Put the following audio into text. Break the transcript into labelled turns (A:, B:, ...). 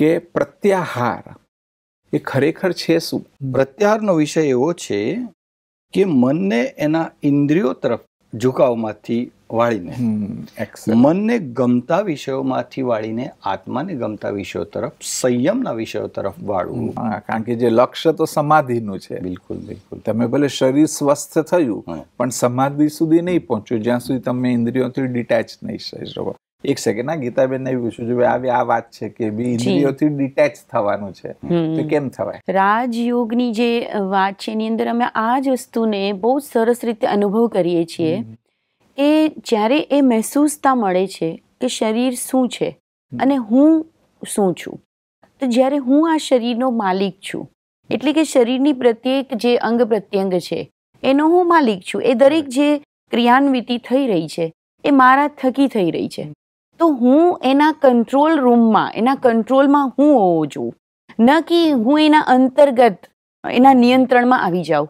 A: કે પ્રત્યાહાર એ ખરેખર છે શું પ્રત્યાહારનો વિષય એવો છે કે મનને એના ઇન્દ્રિયો તરફ ઝુકાવમાંથી વાળીને મનને ગમતા વિષયોમાંથી વાળીને આત્માને ગમતા વિષયો તરફ સંયમના વિષયો તરફ વાળવું કારણ કે જે લક્ષ્ય તો સમાધિનું છે બિલકુલ
B: બિલકુલ તમે ભલે શરીર સ્વસ્થ થયું પણ સમાધિ સુધી નહીં પહોંચ્યું જ્યાં સુધી તમે ઇન્દ્રિયોથી ડિટેચ નહીં શકો એક સેકન્ડ ના ગીતાબેન એવું પૂછ્યું જો આવી આ વાત છે કે બી ઇન્દ્રિયોથી ડિટેચ થવાનું છે તો કેમ થવાય
C: રાજયોગની જે વાત છે એની અંદર અમે આ જ વસ્તુને બહુ સરસ રીતે અનુભવ કરીએ છીએ કે જ્યારે એ મહેસૂસતા મળે છે કે શરીર શું છે અને હું શું છું તો જ્યારે હું આ શરીરનો માલિક છું એટલે કે શરીરની પ્રત્યેક જે અંગ પ્રત્યંગ છે એનો હું માલિક છું એ દરેક જે ક્રિયાન્વિતિ થઈ રહી છે એ મારા થકી થઈ રહી છે તો હું એના કંટ્રોલ રૂમમાં એના કંટ્રોલમાં હું હોઉં છું ન કે હું એના અંતર્ગત એના નિયંત્રણમાં આવી જાઉં